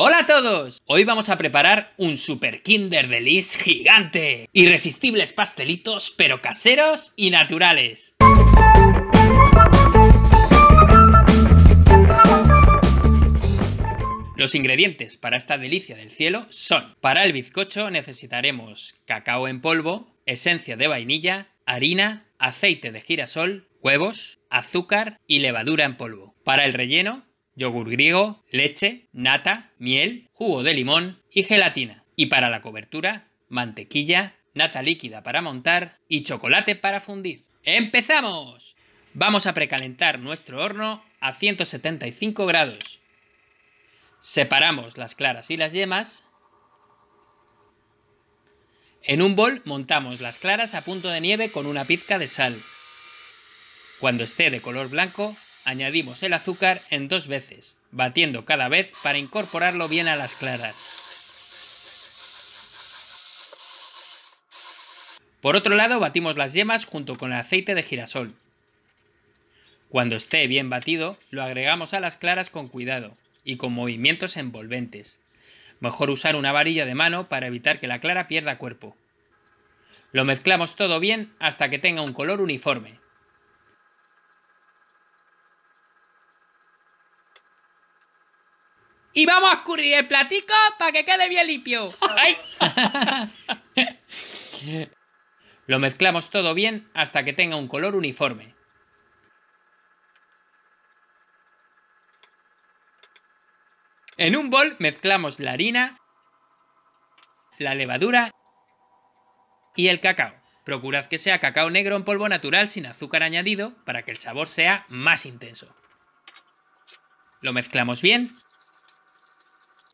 ¡Hola a todos! Hoy vamos a preparar un super Kinder delice gigante. Irresistibles pastelitos, pero caseros y naturales. Los ingredientes para esta delicia del cielo son, para el bizcocho necesitaremos cacao en polvo, esencia de vainilla, harina, aceite de girasol, huevos, azúcar y levadura en polvo. Para el relleno yogur griego, leche, nata, miel, jugo de limón y gelatina. Y para la cobertura, mantequilla, nata líquida para montar y chocolate para fundir. ¡Empezamos! Vamos a precalentar nuestro horno a 175 grados. Separamos las claras y las yemas. En un bol montamos las claras a punto de nieve con una pizca de sal. Cuando esté de color blanco, añadimos el azúcar en dos veces, batiendo cada vez para incorporarlo bien a las claras. Por otro lado, batimos las yemas junto con el aceite de girasol. Cuando esté bien batido, lo agregamos a las claras con cuidado y con movimientos envolventes. Mejor usar una varilla de mano para evitar que la clara pierda cuerpo. Lo mezclamos todo bien hasta que tenga un color uniforme, Y vamos a escurrir el platico para que quede bien limpio. Lo mezclamos todo bien hasta que tenga un color uniforme. En un bol mezclamos la harina, la levadura y el cacao. Procurad que sea cacao negro en polvo natural sin azúcar añadido para que el sabor sea más intenso. Lo mezclamos bien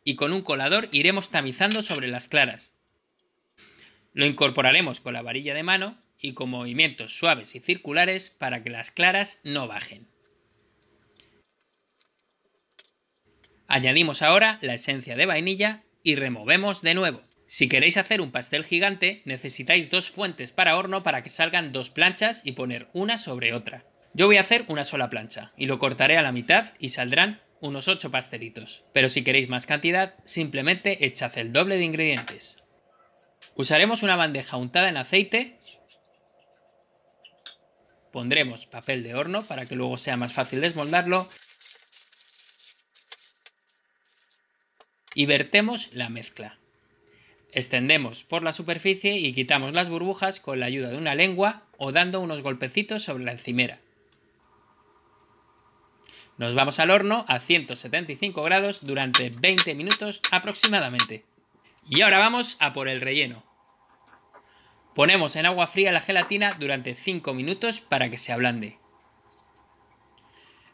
y con un colador iremos tamizando sobre las claras. Lo incorporaremos con la varilla de mano y con movimientos suaves y circulares para que las claras no bajen. Añadimos ahora la esencia de vainilla y removemos de nuevo. Si queréis hacer un pastel gigante, necesitáis dos fuentes para horno para que salgan dos planchas y poner una sobre otra. Yo voy a hacer una sola plancha y lo cortaré a la mitad y saldrán unos 8 pastelitos, pero si queréis más cantidad, simplemente echad el doble de ingredientes. Usaremos una bandeja untada en aceite, pondremos papel de horno para que luego sea más fácil desmoldarlo y vertemos la mezcla. Extendemos por la superficie y quitamos las burbujas con la ayuda de una lengua o dando unos golpecitos sobre la encimera. Nos vamos al horno a 175 grados durante 20 minutos aproximadamente. Y ahora vamos a por el relleno. Ponemos en agua fría la gelatina durante 5 minutos para que se ablande.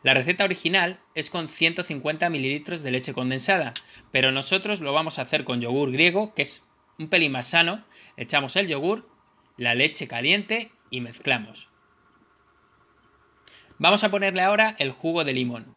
La receta original es con 150 mililitros de leche condensada, pero nosotros lo vamos a hacer con yogur griego, que es un pelín más sano. Echamos el yogur, la leche caliente y mezclamos. Vamos a ponerle ahora el jugo de limón,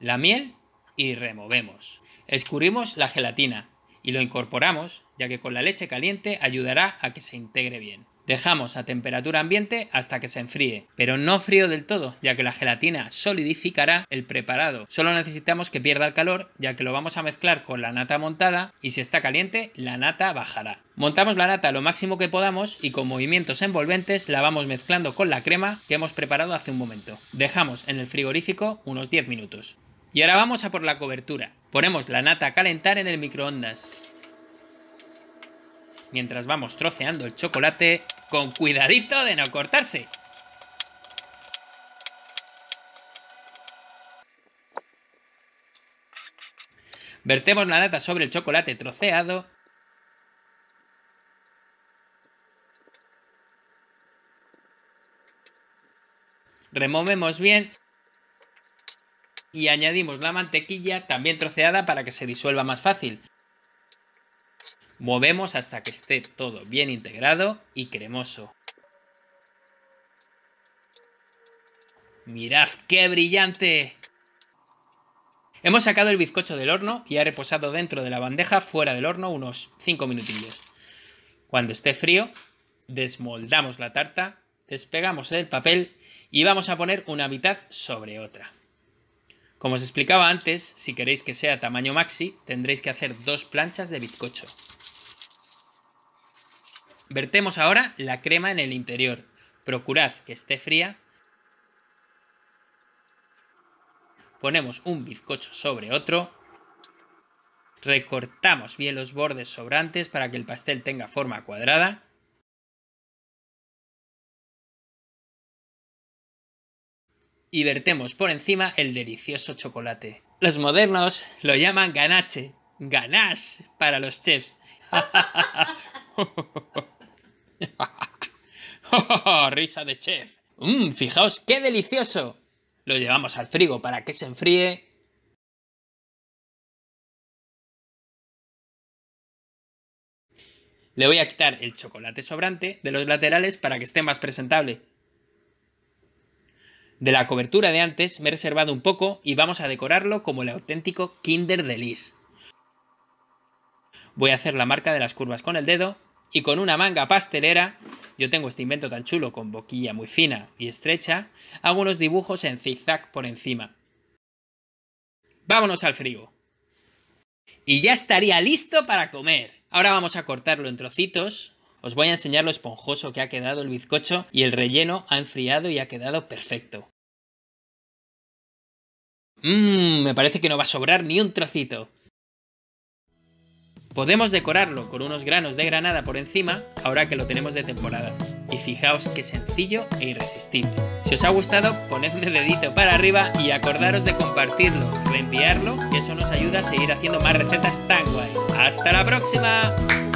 la miel y removemos. Escurrimos la gelatina y lo incorporamos, ya que con la leche caliente ayudará a que se integre bien. Dejamos a temperatura ambiente hasta que se enfríe, pero no frío del todo, ya que la gelatina solidificará el preparado. Solo necesitamos que pierda el calor, ya que lo vamos a mezclar con la nata montada y si está caliente, la nata bajará. Montamos la nata lo máximo que podamos y con movimientos envolventes la vamos mezclando con la crema que hemos preparado hace un momento. Dejamos en el frigorífico unos 10 minutos. Y ahora vamos a por la cobertura. Ponemos la nata a calentar en el microondas. Mientras vamos troceando el chocolate, con cuidadito de no cortarse. Vertemos la nata sobre el chocolate troceado. Removemos bien y añadimos la mantequilla también troceada para que se disuelva más fácil. Movemos hasta que esté todo bien integrado y cremoso. ¡Mirad qué brillante! Hemos sacado el bizcocho del horno y ha reposado dentro de la bandeja fuera del horno unos 5 minutillos. Cuando esté frío, desmoldamos la tarta, despegamos el papel y vamos a poner una mitad sobre otra. Como os explicaba antes, si queréis que sea tamaño maxi, tendréis que hacer dos planchas de bizcocho. Vertemos ahora la crema en el interior. Procurad que esté fría. Ponemos un bizcocho sobre otro. Recortamos bien los bordes sobrantes para que el pastel tenga forma cuadrada. Y vertemos por encima el delicioso chocolate. Los modernos lo llaman ganache, ganache para los chefs. Risa de chef. Mmm, fijaos qué delicioso. Lo llevamos al frigo para que se enfríe. Le voy a quitar el chocolate sobrante de los laterales para que esté más presentable. De la cobertura de antes me he reservado un poco y vamos a decorarlo como el auténtico Kinder Delice. Voy a hacer la marca de las curvas con el dedo y con una manga pastelera yo tengo este invento tan chulo con boquilla muy fina y estrecha, hago unos dibujos en zigzag por encima. Vámonos al frío! Y ya estaría listo para comer. Ahora vamos a cortarlo en trocitos. Os voy a enseñar lo esponjoso que ha quedado el bizcocho y el relleno ha enfriado y ha quedado perfecto. Mmm, me parece que no va a sobrar ni un trocito. Podemos decorarlo con unos granos de granada por encima ahora que lo tenemos de temporada. Y fijaos qué sencillo e irresistible. Si os ha gustado, ponedme dedito para arriba y acordaros de compartirlo, reenviarlo, que eso nos ayuda a seguir haciendo más recetas tan guays. ¡Hasta la próxima!